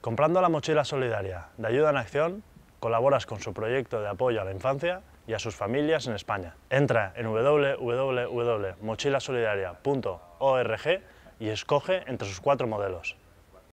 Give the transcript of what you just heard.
Comprando la mochila solidaria de Ayuda en Acción, colaboras con su proyecto de apoyo a la infancia y a sus familias en España. Entra en www.mochilasolidaria.org y escoge entre sus cuatro modelos.